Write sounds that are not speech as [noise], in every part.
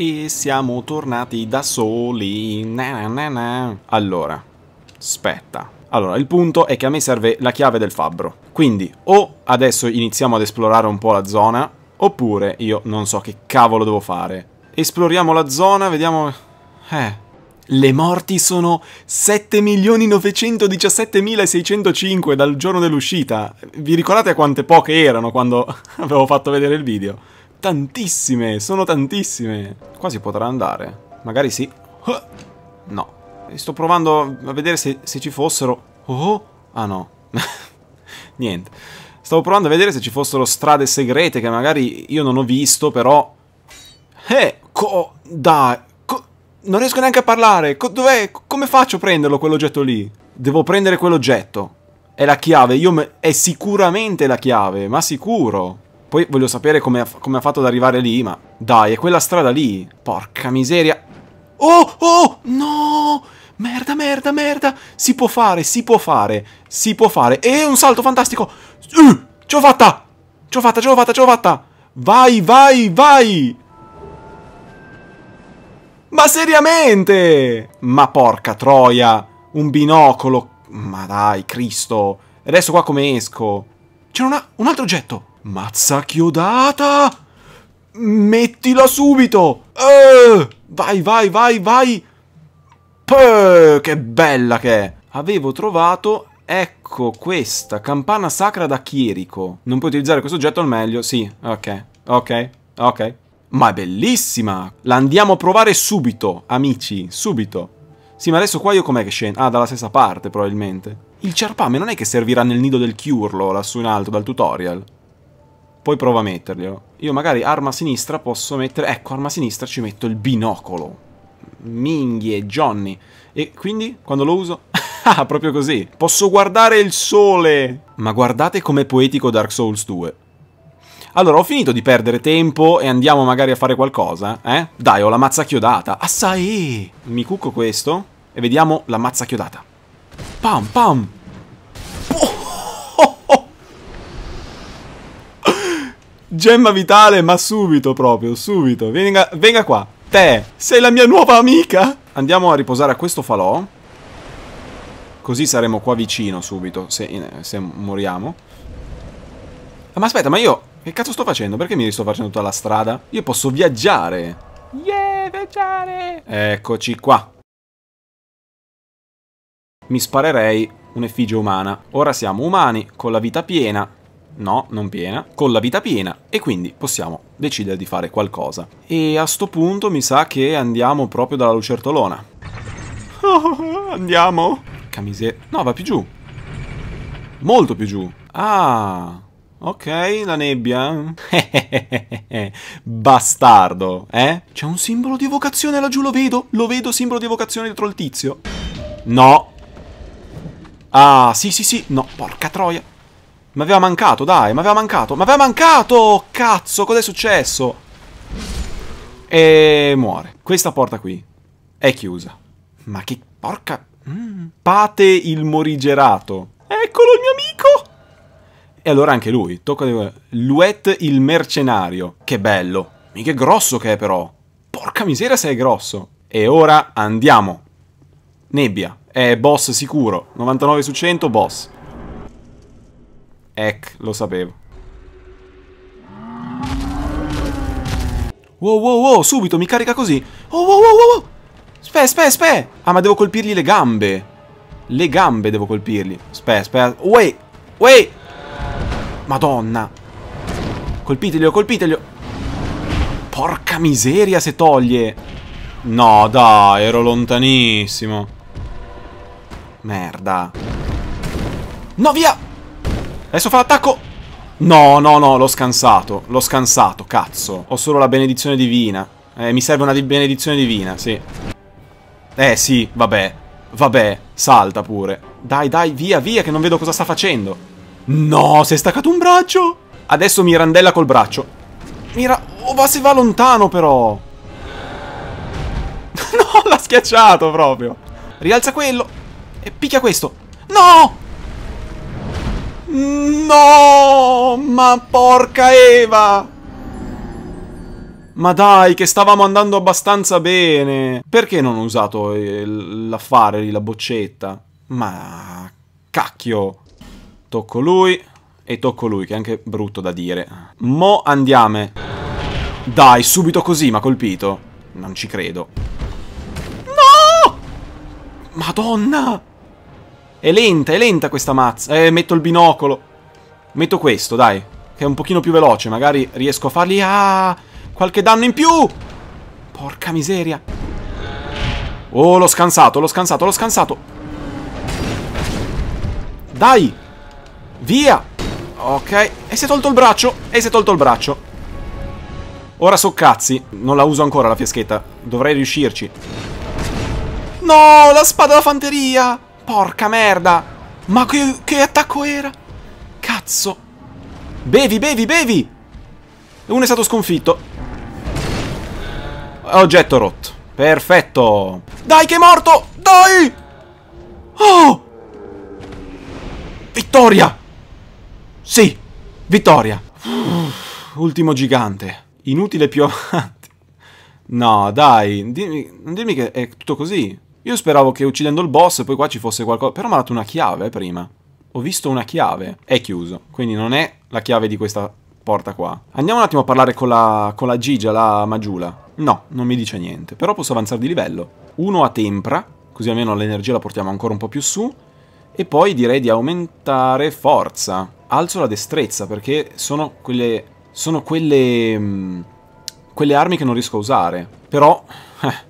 E siamo tornati da soli. Na na na allora, aspetta. Allora, il punto è che a me serve la chiave del fabbro. Quindi, o adesso iniziamo ad esplorare un po' la zona, oppure io non so che cavolo devo fare. Esploriamo la zona, vediamo... Eh... Le morti sono 7.917.605 dal giorno dell'uscita. Vi ricordate quante poche erano quando [laughs] avevo fatto vedere il video? Tantissime, sono tantissime. Qua si potrà andare. Magari sì. No. Sto provando a vedere se, se ci fossero... Oh, ah no. [laughs] Niente. Stavo provando a vedere se ci fossero strade segrete che magari io non ho visto, però... Eh, co... Dai... Co... Non riesco neanche a parlare. Co... Dov'è? Come faccio a prenderlo quell'oggetto lì? Devo prendere quell'oggetto. È la chiave. Io me... È sicuramente la chiave, ma sicuro. Poi voglio sapere come ha, com ha fatto ad arrivare lì, ma... Dai, è quella strada lì. Porca miseria. Oh, oh, no! Merda, merda, merda! Si può fare, si può fare, si può fare. E un salto fantastico! Uh, ce l'ho fatta! Ce l'ho fatta, ce l'ho fatta, ce l'ho fatta! Vai, vai, vai! Ma seriamente! Ma porca troia! Un binocolo! Ma dai, Cristo! E Adesso qua come esco? C'era un altro oggetto! Mazza chiodata! Mettila subito! Eh, vai, vai, vai, vai! Peh, che bella che è! Avevo trovato Ecco questa, campana sacra da chierico. Non puoi utilizzare questo oggetto al meglio? Sì, ok, ok, ok. Ma è bellissima! La andiamo a provare subito, amici, subito. Sì, ma adesso qua io com'è che scendo? Ah, dalla stessa parte, probabilmente. Il ciarpame non è che servirà nel nido del chiurlo, lassù in alto, dal tutorial. Poi prova a metterglielo. Io magari arma sinistra posso mettere... Ecco, arma sinistra ci metto il binocolo. Minghie, Johnny. E quindi, quando lo uso... ah, [laughs] proprio così. Posso guardare il sole! Ma guardate com'è poetico Dark Souls 2. Allora, ho finito di perdere tempo e andiamo magari a fare qualcosa, eh? Dai, ho la mazza chiodata. Assai! Mi cucco questo e vediamo la mazza chiodata. Pam, pam! Gemma vitale, ma subito proprio, subito. Venga, venga qua. Te, sei la mia nuova amica. Andiamo a riposare a questo falò. Così saremo qua vicino subito, se, se moriamo. ma aspetta, ma io... Che cazzo sto facendo? Perché mi sto facendo tutta la strada? Io posso viaggiare. Yeah, viaggiare! Eccoci qua. Mi sparerei un'effigie umana. Ora siamo umani, con la vita piena, no, non piena, con la vita piena e quindi possiamo decidere di fare qualcosa. E a sto punto mi sa che andiamo proprio dalla lucertolona. [laughs] andiamo? Camisetta... No, va più giù. Molto più giù. Ah... Ok, la nebbia. [laughs] Bastardo, eh? C'è un simbolo di evocazione laggiù, lo vedo. Lo vedo, simbolo di evocazione dietro il tizio. No. Ah, sì, sì, sì. No, porca troia. Ma aveva mancato, dai, ma aveva mancato. Ma aveva mancato! Cazzo, cos'è successo? E muore. Questa porta qui è chiusa. Ma che porca... Mm. Pate il morigerato. Eccolo il mio amico! E allora anche lui. Tocca di... Luet il mercenario. Che bello. Mica grosso che è però. Porca miseria se è grosso. E ora andiamo. Nebbia. È boss sicuro. 99 su 100 boss. Ec, lo sapevo. Wow, wow, wow, subito, mi carica così. Oh, wow, wow, wow, wow. Spe, spe, spe. Ah, ma devo colpirgli le gambe. Le gambe devo colpirgli. Spe, spe. Uè, uè. Madonna. Colpiteglielo, colpiteglielo. Porca miseria se toglie. No, dai, ero lontanissimo. Merda. No, via. Adesso fa l'attacco! No, no, no, l'ho scansato. L'ho scansato, cazzo. Ho solo la benedizione divina. Eh, mi serve una di benedizione divina, sì. Eh, sì, vabbè. Vabbè, salta pure. Dai, dai, via, via, che non vedo cosa sta facendo. No, si è staccato un braccio! Adesso mi randella col braccio. Mira... Oh, va se va lontano, però! [laughs] no, l'ha schiacciato proprio! Rialza quello! E picchia questo! No! No, ma porca Eva! Ma dai, che stavamo andando abbastanza bene. Perché non ho usato eh, l'affare lì, la boccetta? Ma... cacchio. Tocco lui e tocco lui, che è anche brutto da dire. Mo andiamo. Dai, subito così, mi ha colpito. Non ci credo. No! Madonna! È lenta, è lenta questa mazza. Eh, metto il binocolo. Metto questo, dai. Che è un pochino più veloce. Magari riesco a fargli... Ah, qualche danno in più! Porca miseria. Oh, l'ho scansato, l'ho scansato, l'ho scansato. Dai! Via! Ok. E si è tolto il braccio. E si è tolto il braccio. Ora so cazzi. Non la uso ancora la fiaschetta. Dovrei riuscirci. No, la spada da fanteria! Porca merda! Ma che, che attacco era? Cazzo! Bevi, bevi, bevi! Uno è stato sconfitto. Oggetto rotto. Perfetto! Dai che è morto! Dai! Oh! Vittoria! Sì! Vittoria! Uff, ultimo gigante. Inutile più avanti. No, dai. Dimmi, non dirmi che è tutto così. Io speravo che uccidendo il boss poi qua ci fosse qualcosa... Però mi ha dato una chiave prima. Ho visto una chiave. È chiuso. Quindi non è la chiave di questa porta qua. Andiamo un attimo a parlare con la, con la Gigia, la Magiula. No, non mi dice niente. Però posso avanzare di livello. Uno a tempra, così almeno l'energia la portiamo ancora un po' più su. E poi direi di aumentare forza. Alzo la destrezza, perché sono quelle... Sono quelle... Mh, mm, quelle armi che non riesco a usare. Però... [laughs] Eh,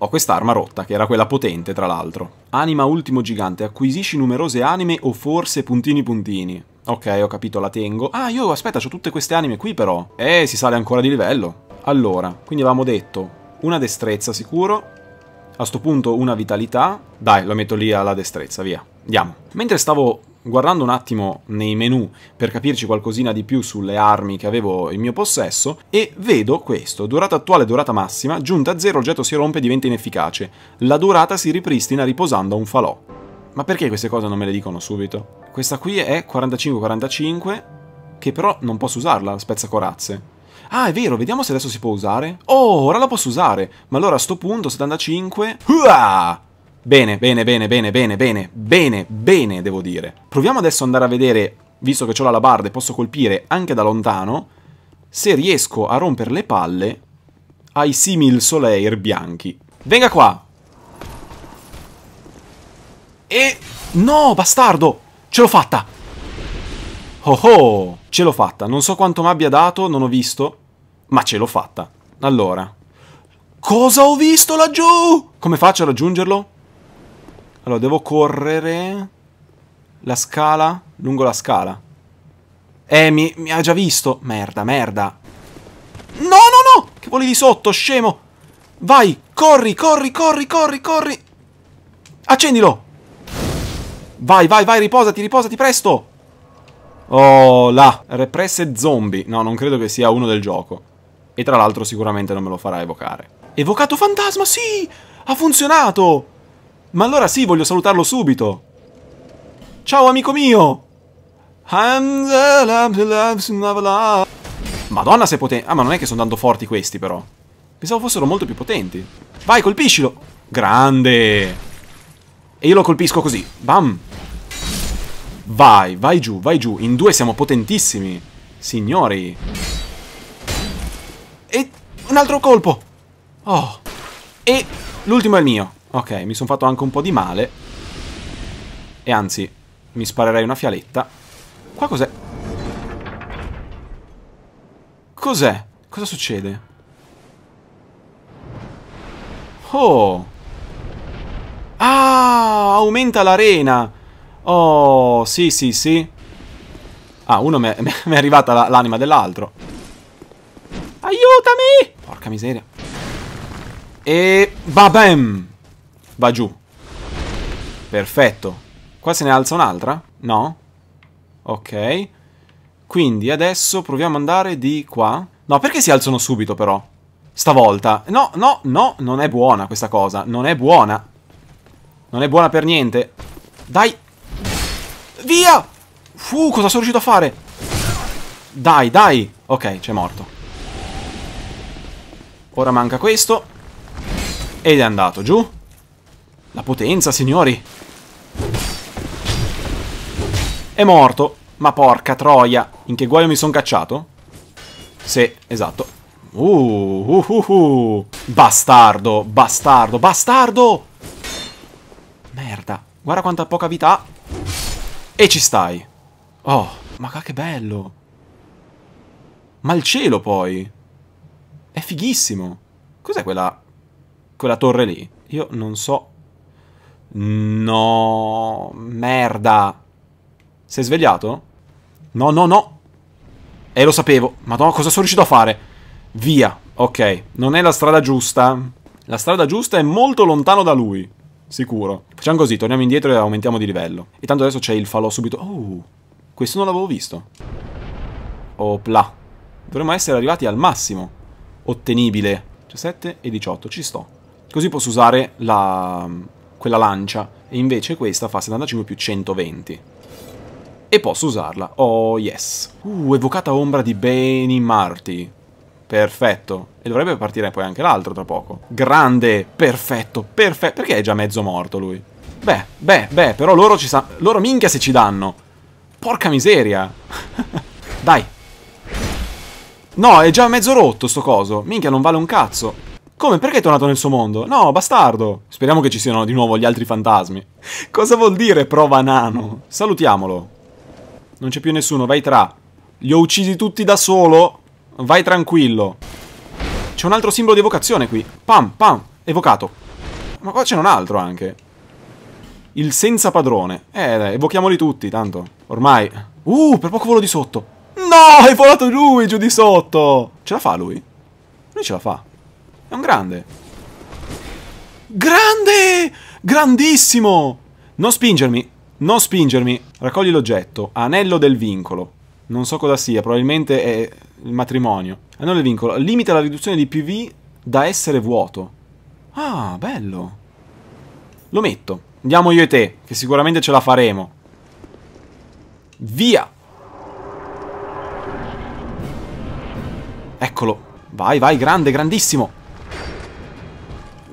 ho quest'arma rotta, che era quella potente tra l'altro. Anima ultimo gigante, acquisisci numerose anime o forse puntini puntini. Ok, ho capito, la tengo. Ah, io aspetta, ho tutte queste anime qui però. Eh, si sale ancora di livello. Allora, quindi avevamo detto una destrezza sicuro, a sto punto una vitalità. Dai, lo metto lì alla destrezza, via. Andiamo. Mentre stavo guardando un attimo nei menu per capirci qualcosina di più sulle armi che avevo in mio possesso e vedo questo, durata attuale durata massima, giunta a zero, l'oggetto si rompe e diventa inefficace, la durata si ripristina riposando a un falò. Ma perché queste cose non me le dicono subito? Questa qui è 45-45 che però non posso usarla, spezza corazze. Ah, è vero, vediamo se adesso si può usare. Oh, ora la posso usare. Ma allora a sto punto 75... Uah! Bene, bene, bene, bene, bene, bene, bene, bene, devo dire. Proviamo adesso ad andare a vedere, visto che ho la labarda e posso colpire anche da lontano, se riesco a rompere le palle ai simil soleil bianchi. Venga qua! E... No, bastardo! Ce l'ho fatta! Oh oh! Ce l'ho fatta. Non so quanto mi abbia dato, non ho visto, ma ce l'ho fatta. Allora... Cosa ho visto laggiù? Come faccio a raggiungerlo? Allora, devo correre la scala, lungo la scala. Eh, mi, mi ha già visto. Merda, merda. No, no, no! Che volevi sotto, scemo! Vai, corri, corri, corri, corri, corri! Accendilo! Vai, vai, vai, riposati, riposati, presto! Oh, là! Represse Zombie. No, non credo che sia uno del gioco. E tra l'altro sicuramente non me lo farà evocare. Evocato fantasma, sì! Ha funzionato! Ma allora sì, voglio salutarlo subito. Ciao amico mio! Madonna se potente... Ah, ma non è che sono tanto forti questi, però. Pensavo fossero molto più potenti. Vai, colpiscilo! Grande! E io lo colpisco così. Bam! Vai, vai giù, vai giù. In due siamo potentissimi. Signori. E... Un altro colpo! Oh! E... L'ultimo è il mio. Ok, mi sono fatto anche un po' di male. E anzi, mi sparerei una fialetta. Qua cos'è? Cos'è? Cosa succede? Oh! Ah! Aumenta l'arena! Oh, sì, sì, sì. Ah, uno mi è [laughs] arrivata l'anima dell'altro. Aiutami! Porca miseria. E... Babem! Va giù. Perfetto. Qua se ne alza un'altra? No? Ok. Quindi adesso proviamo ad andare di qua. No, perché si alzano subito però? Stavolta. No, no, no, non è buona questa cosa. Non è buona. Non è buona per niente. Dai. Via! Fu, cosa sono riuscito a fare? Dai, dai. Ok, c'è morto. Ora manca questo. Ed è andato giù. La potenza, signori! È morto! Ma porca troia! In che guaio mi son cacciato? Sì, esatto. Uh, uh, uh, uh. Bastardo, bastardo, bastardo! Merda, guarda quanta poca vita ha. E ci stai. Oh, ma che bello. Ma il cielo poi. È fighissimo. Cos'è quella... quella torre lì? Io non so No, merda. Sei svegliato? No, no, no. E lo sapevo. Madonna, cosa sono riuscito a fare? Via. Ok, non è la strada giusta. La strada giusta è molto lontano da lui. Sicuro. Facciamo così, torniamo indietro e aumentiamo di livello. E tanto adesso c'è il falò subito. Oh, questo non l'avevo visto. Opla. Dovremmo essere arrivati al massimo. Ottenibile. 17 e 18, ci sto. Così posso usare la quella lancia, e invece questa fa 75 più 120. E posso usarla, oh yes. Uh, evocata ombra di Beni Marty. Perfetto. E dovrebbe partire poi anche l'altro tra poco. Grande, perfetto, perfetto. Perché è già mezzo morto lui? Beh, beh, beh, però loro ci sa... Loro minchia se ci danno. Porca miseria. [laughs] Dai. No, è già mezzo rotto sto coso. Minchia, non vale un cazzo. Come? Perché è tornato nel suo mondo? No, bastardo! Speriamo che ci siano di nuovo gli altri fantasmi. Cosa vuol dire prova nano? Salutiamolo. Non c'è più nessuno, vai tra. Li ho uccisi tutti da solo. Vai tranquillo. C'è un altro simbolo di evocazione qui. Pam, pam, evocato. Ma qua c'è un altro anche. Il senza padrone. Eh, dai, evochiamoli tutti, tanto. Ormai. Uh, per poco volo di sotto. No, è volato lui giù di sotto. Ce la fa lui? Lui ce la fa. È un grande. Grande! Grandissimo! Non spingermi. Non spingermi. Raccogli l'oggetto. Anello del vincolo. Non so cosa sia, probabilmente è il matrimonio. Anello del vincolo. Limita la riduzione di PV da essere vuoto. Ah, bello. Lo metto. Andiamo io e te, che sicuramente ce la faremo. Via! Eccolo. Vai, vai, grande, grandissimo.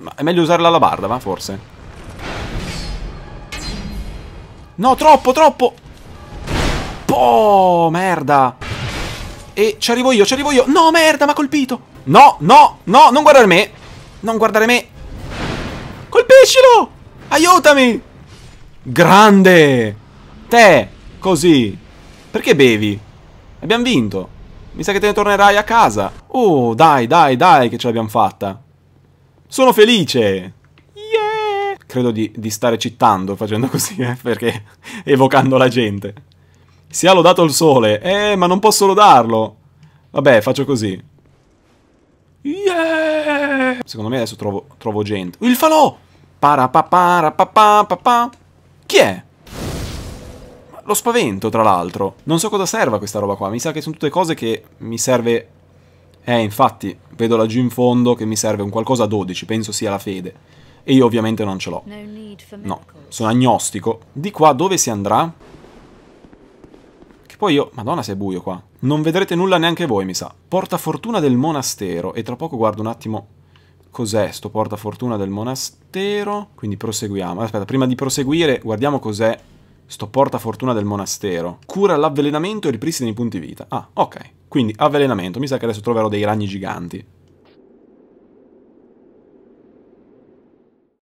Ma è meglio usare la l'alabarda, va, forse? No, troppo, troppo! Boh, merda! E ci arrivo io, ci arrivo io! No, merda, mi ha colpito! No, no, no, non guardare me! Non guardare me! Colpiscilo! Aiutami! Grande! Te, così! Perché bevi? Abbiamo vinto! Mi sa che te ne tornerai a casa! Oh, dai, dai, dai, che ce l'abbiamo fatta! Sono felice! Yeah! Credo di, di stare cittando facendo così, eh, perché [laughs] evocando la gente. Si ha lodato il sole. Eh, ma non posso lodarlo. Vabbè, faccio così. Yeah! Secondo me adesso trovo, trovo gente. Il falò! Parapapara Chi è? Lo spavento, tra l'altro. Non so cosa serva questa roba qua. Mi sa che sono tutte cose che mi serve eh, infatti, vedo laggiù in fondo che mi serve un qualcosa a 12, penso sia la fede. E io ovviamente non ce l'ho. No, sono agnostico. Di qua dove si andrà? Che poi io... Madonna se è buio qua. Non vedrete nulla neanche voi, mi sa. Porta fortuna del monastero. E tra poco guardo un attimo cos'è sto portafortuna del monastero. Quindi proseguiamo. Aspetta, prima di proseguire guardiamo cos'è sto portafortuna del monastero. Cura l'avvelenamento e ripristina i punti vita. Ah, ok. Quindi avvelenamento, mi sa che adesso troverò dei ragni giganti.